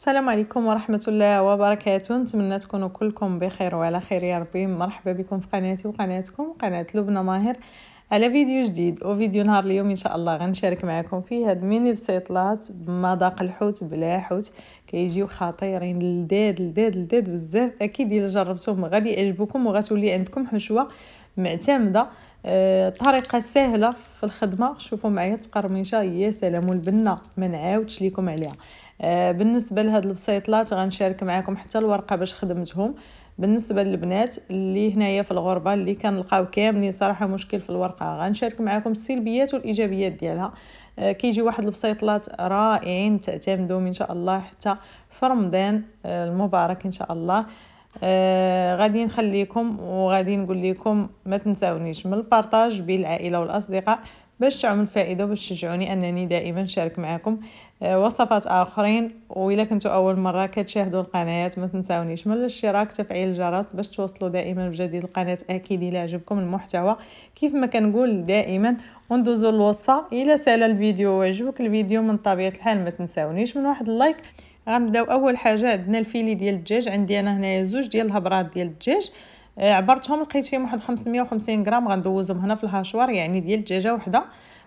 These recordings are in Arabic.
السلام عليكم ورحمة الله وبركاته نتمنى تكونوا كلكم بخير وعلى خير يا ربي مرحبا بكم في قناتي وقناتكم قناة لبنى ماهر على فيديو جديد وفيديو نهار اليوم ان شاء الله غنشارك معكم فيه هاد ميني بسيطلات بمذاق الحوت بلا حوت كيجيو خطيرين لذاد لذاد لذاد بزاف اكيد الا جربتوهم غادي يعجبوكم وغتولي عندكم حشوه معتمده أه طريقه سهله في الخدمه شوفوا معايا التقرمشه يا سلام والبنه ما نعاودش لكم عليها آه، بالنسبه لهاد البسيطلات غنشارك معاكم حتى الورقه باش خدمتهم بالنسبه للبنات اللي هنايا في الغربه اللي كنلقاو كاملين صراحه مشكل في الورقه غنشارك معاكم السلبيات والايجابيات ديالها آه، كيجي واحد البسيطلات رائعين تعتمدوهم ان شاء الله حتى في رمضان آه، المبارك ان شاء الله آه غادي نخليكم وغادي نقول لكم ما تنساونيش من البارطاج بين العائله والاصدقاء باش تعمل الفائدة باش تشجعوني أنني دائما نشارك معكم آه، وصفات آخرين الا كنتوا أول مرة كتشاهدوا القناة ما تنساونيش من الاشتراك تفعيل الجرس باش توصلوا دائما بجديد القناة أكيد إلا عجبكم المحتوى كيف ما كنقول دائما وندوزوا الوصفة إلى سال الفيديو وعجبك الفيديو من طبيعة الحال ما تنساونيش من واحد اللايك غنبداو اول حاجه عندنا الفيلي ديال الدجاج عندي انا هنايا زوج ديال الهبرات ديال الدجاج آه، عبرتهم لقيت فيهم واحد 550 غرام غندوزهم هنا في الهاشوار يعني ديال الدجاجه وحده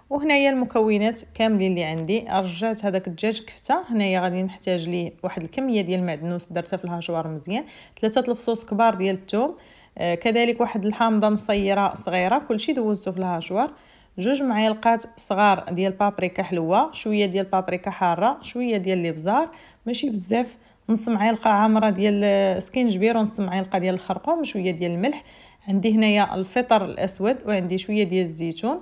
وهنايا المكونات كاملين اللي عندي رجعت هذاك الدجاج كفته هنايا غادي نحتاج ليه واحد الكميه ديال المعدنوس درتها في الهاشوار مزيان ثلاثه الفصوص كبار ديال الثوم آه كذلك واحد الحامضه مصيره صغيره كلشي دوزته في الهاشوار جوج معالقات صغار ديال بابريكا حلوه شويه ديال بابريكا حاره شويه ديال الابزار ماشي بزاف نص معلقه عامره ديال سكينجبير ونص معلقه ديال الخرقوم شويه ديال الملح عندي هنايا الفطر الاسود وعندي شويه ديال الزيتون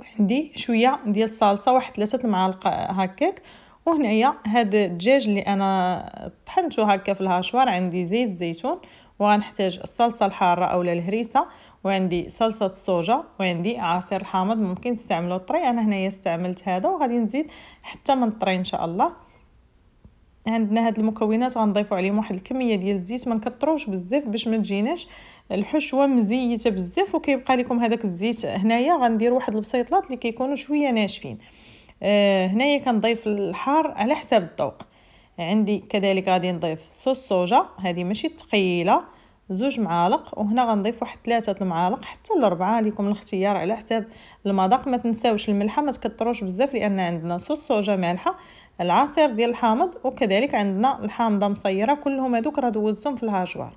وعندي شويه ديال الصلصه واحد ثلاثه المعالق هكاك وهنايا هاد الدجاج اللي انا طحنته هكا في الهاشوار عندي زيت زيتون وغنحتاج الصلصه الحاره اولا الهريسه وعندي صلصه الصوجه وعندي عصير الحامض ممكن تستعملوا الطري انا هنايا استعملت هذا وغادي نزيد حتى من الطري ان شاء الله عندنا هاد المكونات غنضيفو عليهم واحد الكميه ديال الزيت ما نكثروش بزاف باش ما تجيناش الحشوه مزيته بزاف وكيبقى لكم هذاك الزيت هنايا غندير واحد البسيطلات اللي كيكونوا شويه ناشفين آه هنايا كنضيف الحار على حساب الذوق عندي كذلك غادي نضيف صوص صوجا هذه ماشي ثقيله زوج معالق وهنا غنضيف واحد ثلاثه المعالق حتى الاربعه لكم الاختيار على حساب المذاق ما تنساوش الملحه ما تكثروش بزاف لان عندنا صوص صوجا مالحه العصير ديال الحامض وكذلك عندنا الحامضه مصيره كلهم هذوك راه دوزتهم في الهاجوار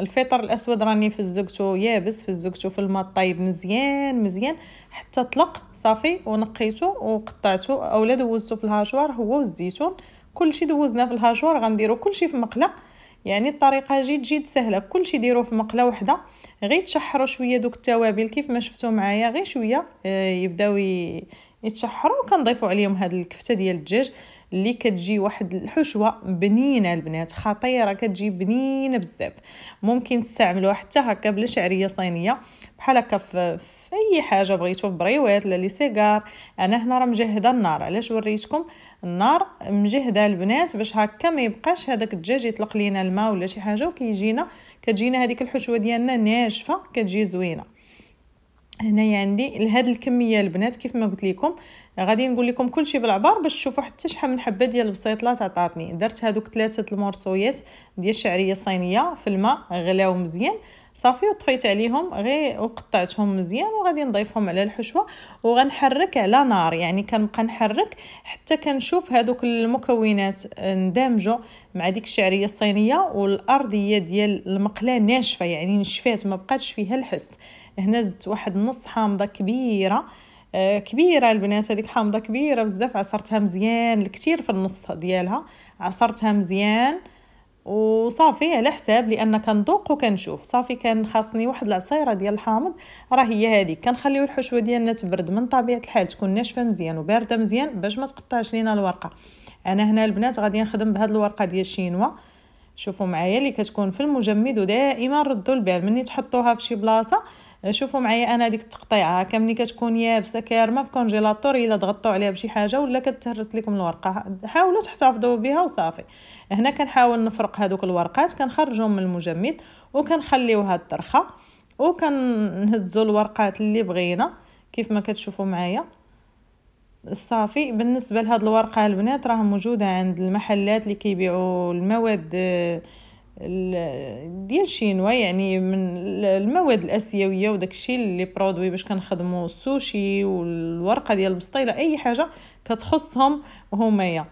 الفطر الاسود راني فزقتو يابس فزقتو في الماء الطايب مزيان مزيان حتى طلق صافي ونقيته وقطعته اولا دوزته في الهاجوار هو والزيتون كلشي دوزناه في الهاجوار غنديرو كلشي في مقله يعني الطريقه جد جد سهله كلشي ديروه في مقله وحده غير تشحروا شويه دوك التوابل كيف ما شفتوا معايا غير شويه آه، يبداو يتشحروا وكنضيفوا عليهم هاد الكفته ديال الدجاج اللي كتجي واحد الحشوه بنينه البنات خطيره كتجي بنينه بزاف ممكن تستعملوها حتى هكا بلا شعريه صينيه بحال هكا في, اي حاجه بغيتو في بريوات لا لي سيغار انا هنا راه مجهده النار علاش وريتكم النار مجهده البنات باش هكا ما يبقاش هذاك الدجاج يطلق لينا الماء ولا شي حاجه وكيجينا كتجينا هذيك الحشوه ديالنا ناشفه كتجي زوينه هنايا عندي لهاد الكميه البنات كيف ما قلت لكم غادي نقول لكم كلشي بالعبار باش تشوفوا حتى شحال من حبه ديال البسيطلات عطاتني درت هادوك ثلاثه المرصويات ديال الشعريه الصينيه في الماء غلاو مزيان صافي وطفيت عليهم غير وقطعتهم مزيان وغادي نضيفهم على الحشوه وغنحرك على نار يعني كنبقى نحرك حتى كنشوف هادوك المكونات اندمجوا مع ديك الشعريه الصينيه والارضيه ديال المقله ناشفه يعني نشفات ما بقاتش فيها الحس هنزت واحد نص حامضه كبيره آه كبيره البنات هذيك حامضه كبيره بزاف عصرتها مزيان الكثير في النص ديالها عصرتها مزيان وصافي على حساب لان كندوق وكنشوف صافي كان خاصني واحد العصيره ديال الحامض راه هي هذيك كنخليو الحشوه ديالنا تبرد من طبيعه الحال تكون ناشفه مزيان وبارده مزيان باش ما تقطعش لينا الورقه انا هنا البنات غادي نخدم بهاد الورقه ديال الشينوا شوفوا معايا اللي كتكون في المجمد ودائما ردوا البال مني تحطوها في شي بلاصه شوفوا معايا انا هذيك التقطيعه هكا ملي كتكون يابسه كارمه في كونجيلاتور الا ضغطتوا عليها بشي حاجه ولا كتهرس لكم الورقه حاولوا تحتفظوا بها وصافي هنا كنحاول نفرق هذوك الورقات كنخرجهم من المجمد وكنخليوها ترخى وكنهزوا الورقات اللي بغينا كيف ما كتشوفوا معايا صافي بالنسبه لهاد الورقه البنات راه موجوده عند المحلات اللي كيبيعوا المواد ديال شينوا يعني من المواد الاسيويه وداك الشيء اللي برودوي باش كنخدموا السوشي والورقه ديال البسطيله اي حاجه كتخصهم يعني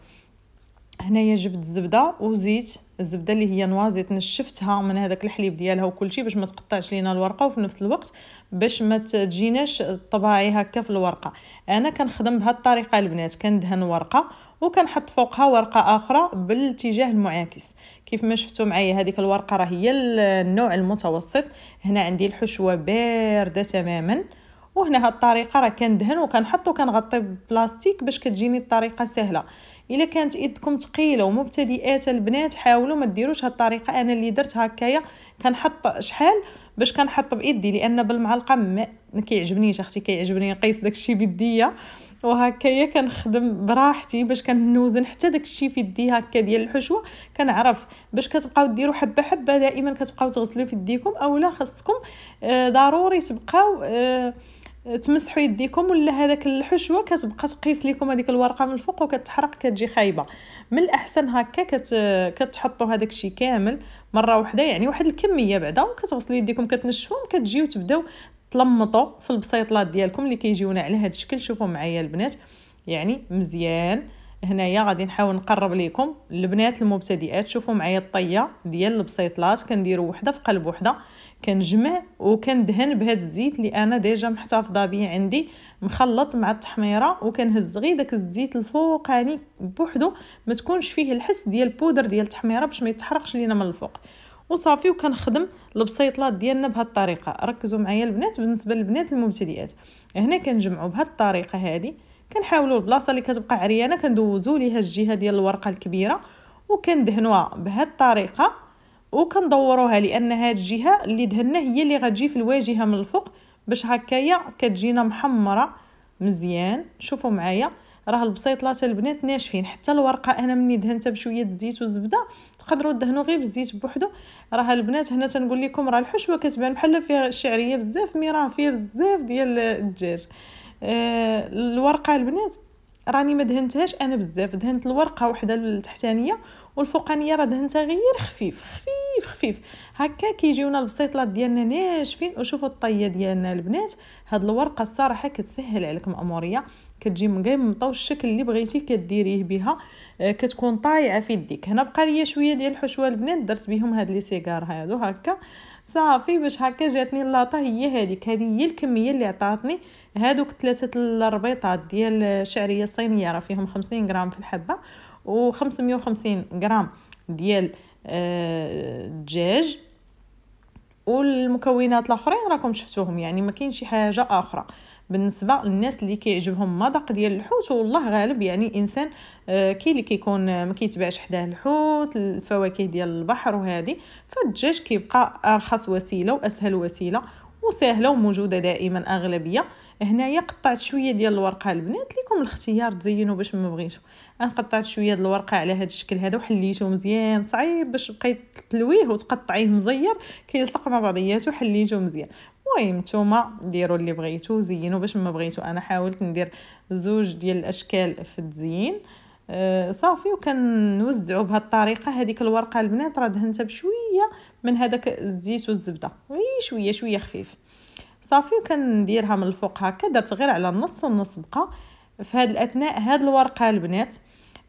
هنايا جبت الزبده وزيت الزبده اللي هي نوازيت نشفتها من هذاك الحليب ديالها وكلشي باش ما تقطعش لينا الورقه وفي نفس الوقت باش ما تجيناش طباعي هكا في الورقه انا كنخدم بهذه الطريقه البنات كندهن ورقه وكنحط فوقها ورقه اخرى بالاتجاه المعاكس كيف ما شفتوا معايا هذيك الورقه راه هي النوع المتوسط هنا عندي الحشوه بارده تماما وهنا هاد الطريقه راه كندهن وكنحط وكنغطي ببلاستيك باش كتجيني الطريقه سهله الا كانت ايدكم ثقيله ومبتدئات البنات حاولوا ما ديروش هاد الطريقه انا اللي درت هكايا كنحط شحال باش كنحط بايدي لان بالمعلقه ما كيعجبنيش اختي كيعجبني نقيس داكشي بيديا وهكايا كنخدم براحتي باش كنوزن حتى داكشي في يدي هكا ديال الحشوه كنعرف باش كتبقاو ديروا حبه حبه دائما كتبقاو تغسلوا في يديكم اولا خاصكم آه، ضروري تبقاو آه، تمسحوا يديكم ولا هذاك الحشوه كتبقى تقيس لكم هذيك الورقه من الفوق وكتحرق كتجي خايبه من الاحسن هكا كت... كتحطوا هذاك الشيء كامل مره واحده يعني واحد الكميه بعدا وكتغسلوا يديكم كتنشفهم كتجيو تبداو تلمطوا في البسيطلات ديالكم اللي كيجيونا على هذا الشكل شوفوا معايا البنات يعني مزيان هنايا غادي نحاول نقرب ليكم البنات المبتدئات شوفوا معايا الطيه ديال البسيطلات كنديروا وحده في قلب وحده كنجمع وكندهن بهذا الزيت اللي انا ديجا محتفظه به عندي مخلط مع التحميره وكنهز غير داك الزيت الفوقاني بوحدو ما تكونش فيه الحس ديال البودر ديال التحميره باش ما يتحرقش لينا من الفوق وصافي وكنخدم البسيطلات ديالنا بهاد الطريقه ركزوا معايا البنات بالنسبه للبنات المبتدئات هنا كنجمعوا بهاد الطريقه هذه كنحاولوا البلاصه اللي كتبقى عريانه كندوزوا ليها الجهه ديال الورقه الكبيره وكندهنوها بهذه الطريقه وكندوروها لان هاد الجهه اللي دهنا هي اللي غتجي في الواجهه من الفوق باش هكايا كتجينا محمره مزيان شوفوا معايا راه البسيطلات البنات ناشفين حتى الورقه انا مني دهنتها بشويه الزيت والزبده تقدروا تدهنوا غير بالزيت بوحدو راه البنات هنا تنقول لكم راه الحشوه كتبان بحال فيها الشعريه بزاف مي راه فيها بزاف ديال الدجاج آه، الورقه البنات راني ما دهنتهاش انا بزاف دهنت الورقه وحده التحتانيه والفوقانيه راه دهنتها غير خفيف خفيف خفيف هكا كيجيونا البسيطلات ديالنا ناشفين وشوفوا الطيه ديالنا البنات هاد الورقه الصراحه كتسهل عليك ماموريه كتجي مقيمطه الشكل اللي بغيتي كديريه بها آه، كتكون طايعه في يديك هنا بقى ليا شويه ديال الحشوه البنات درت بهم هاد لي سيجار هادو هكا صافي باش هكا جاتني اللاطه هي هذيك هذه هي الكميه اللي عطاتني هادوك ثلاثه الربيطات ديال شعريه صينيه راه فيهم 50 غرام في الحبه و550 غرام ديال الدجاج آه، والمكونات الاخرين راكم شفتوهم يعني ما كاين شي حاجه اخرى بالنسبه للناس اللي كيعجبهم مذاق ديال الحوت والله غالب يعني انسان آه، كاين اللي كيكون آه، ما كيتباعش حداه الحوت الفواكه ديال البحر وهذه فالدجاج كيبقى ارخص وسيله واسهل وسيله وسهله وموجوده دائما اغلبيه هنايا قطعت شويه ديال الورقه البنات ليكم الاختيار تزينوا باش ما بغيتو انا قطعت شويه ديال الورقه على هذا الشكل هذا وحليته مزيان صعيب باش بقيت تلويه وتقطعيه مزير كيلصق مع بعضياته وحليته مزيان المهم نتوما ديروا اللي بغيتو زينوا باش ما بغيتو انا حاولت ندير زوج ديال الاشكال في التزيين أه صافي وكنوزعوا بهذه الطريقه هذيك الورقه البنات راه دهنتها بشويه من هذاك الزيت والزبده غير شويه شويه خفيف صافي وكنديرها من الفوق هكا درت غير على النص والنص بقى في هذا الاثناء هاد الورقه البنات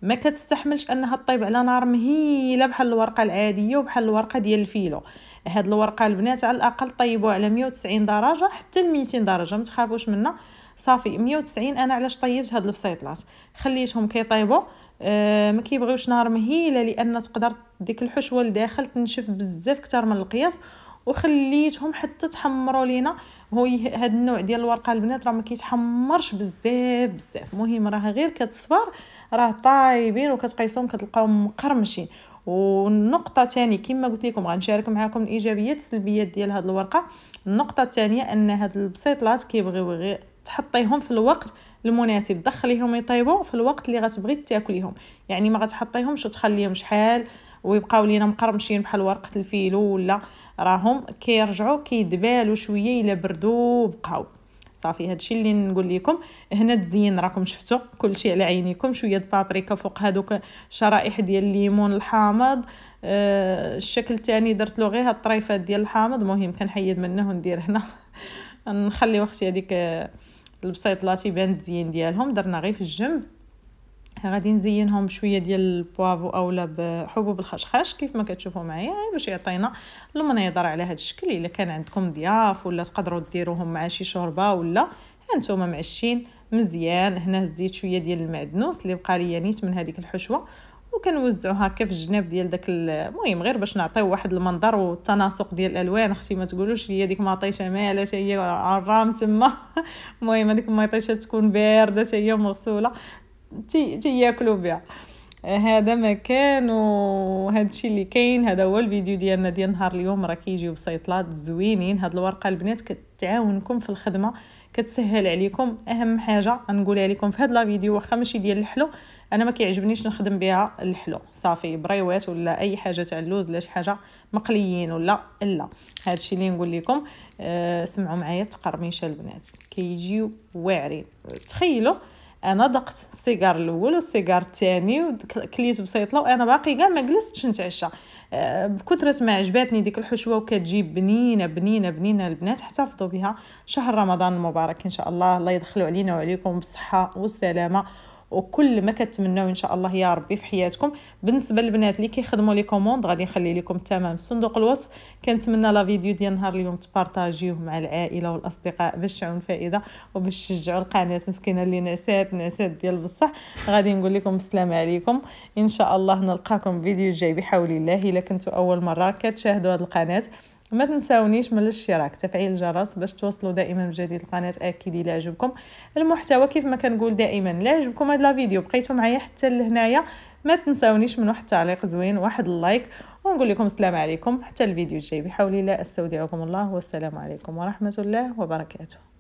ما كتستحملش انها طيب على نار مهيله بحال الورقه العاديه وبحال الورقه ديال الفيلو هاد الورقه البنات على الاقل طيبوها على 190 درجه حتى ل 200 درجه ما تخافوش منها صافي 190 انا علاش طيبت هاد البسيطلات خليتهم كيطيبوا أه ما كيبغيوش نار مهيله لان تقدر ديك الحشوه لداخل تنشف بزاف كتر من القياس وخليتهم حتى تحمروا لينا هو هاد النوع ديال الورقه البنات راه ما كيتحمرش بزاف بزاف المهم راه غير كتصفر راه طايبين وكتقيسهم كتلقاهم مقرمشين والنقطه ثاني كما قلت لكم غنشارك معكم الايجابيات السلبيات ديال هاد الورقه النقطه الثانيه ان هاد البسيطلات كيبغيو غير تحطيهم في الوقت المناسب دخليهم يطيبوا في الوقت اللي غتبغي تاكليهم يعني ما غتحطيهمش وتخليهم شحال ويبقاو لينا مقرمشين بحال ورقه الفيلو ولا راهم كيرجعوا كيدبالوا شويه الا بردوا وبقاو صافي هادشي اللي نقول لكم هنا تزين راكم شفتو كلشي على عينيكم شويه بابريكا فوق هادوك شرائح ديال الليمون الحامض آه الشكل الثاني درت له غير هاد ديال الحامض مهم كنحيد منه وندير هنا نخلي وقتي هذيك آه، البسيط لاتي بان تزين ديالهم درنا غير في الجنب غادي نزينهم بشويه ديال البوافو اولا بحبوب الخشخاش كيف ما كتشوفوا معايا باش يعطينا المنيضر على هذا الشكل الا كان عندكم ضياف ولا تقدروا ديروهم مع شي شوربه ولا هانتوما معشين مزيان هنا هزيت شويه ديال المعدنوس اللي بقى ليا نيت من هذيك الحشوه وكنوزعوها هكا في الجناب ديال داك المهم غير باش نعطيو واحد المنظر والتناسق ديال الالوان اختي ما تقولوش هي ديك مطيشه ماله هي عرام تما المهم هذيك المطيشه تكون بارده هي مغسوله تي ياكلوا بها هذا مكان وهذا الشيء اللي كاين هذا هو الفيديو ديالنا ديال نهار اليوم راه كيجيو بسيطلات زوينين هاد الورقه البنات كتعاونكم في الخدمه كتسهل عليكم اهم حاجه غنقولها لكم في هاد لا فيديو واخا ماشي ديال الحلو انا ما كيعجبنيش نخدم بها الحلو صافي بريوات ولا اي حاجه تاع اللوز ولا شي حاجه مقليين ولا لا الشيء اللي نقول لكم أه سمعوا معايا التقرميشه البنات كيجيو واعرين تخيلوا انا دقت السيجار الاول والسيجار الثاني وكليت بسيطله وانا باقي كاع ما جلستش نتعشى أه، بكثرة ما عجباتني ديك الحشوه وكتجيب بنينه بنينه بنينه البنات احتفظوا بها شهر رمضان المبارك ان شاء الله الله يدخلوا علينا وعليكم بالصحه والسلامه وكل ما كتمناو ان شاء الله يا ربي في حياتكم بالنسبه للبنات اللي كيخدموا لي كوموند غادي نخلي لكم تمام في صندوق الوصف كنتمنى لا فيديو ديال نهار اليوم تبارطاجيوه مع العائله والاصدقاء باش تعاون فائده وباش تشجعوا القناه مسكينه اللي نعسات نعسات ديال بصح غادي نقول لكم السلام عليكم ان شاء الله نلقاكم فيديو جاي بحول الله الا كنتو اول مره كتشاهدوا هذه القناه ما تنساونيش من الاشتراك تفعيل الجرس باش توصلوا دائما بجديد القناه اكيد الى عجبكم المحتوى كيف ما كنقول دائما لا عجبكم هذا الفيديو بقيتوا معايا حتى لهنايا ما تنساونيش من واحد التعليق زوين واحد اللايك ونقول لكم السلام عليكم حتى الفيديو الجاي بحول الله استودعكم الله والسلام عليكم ورحمه الله وبركاته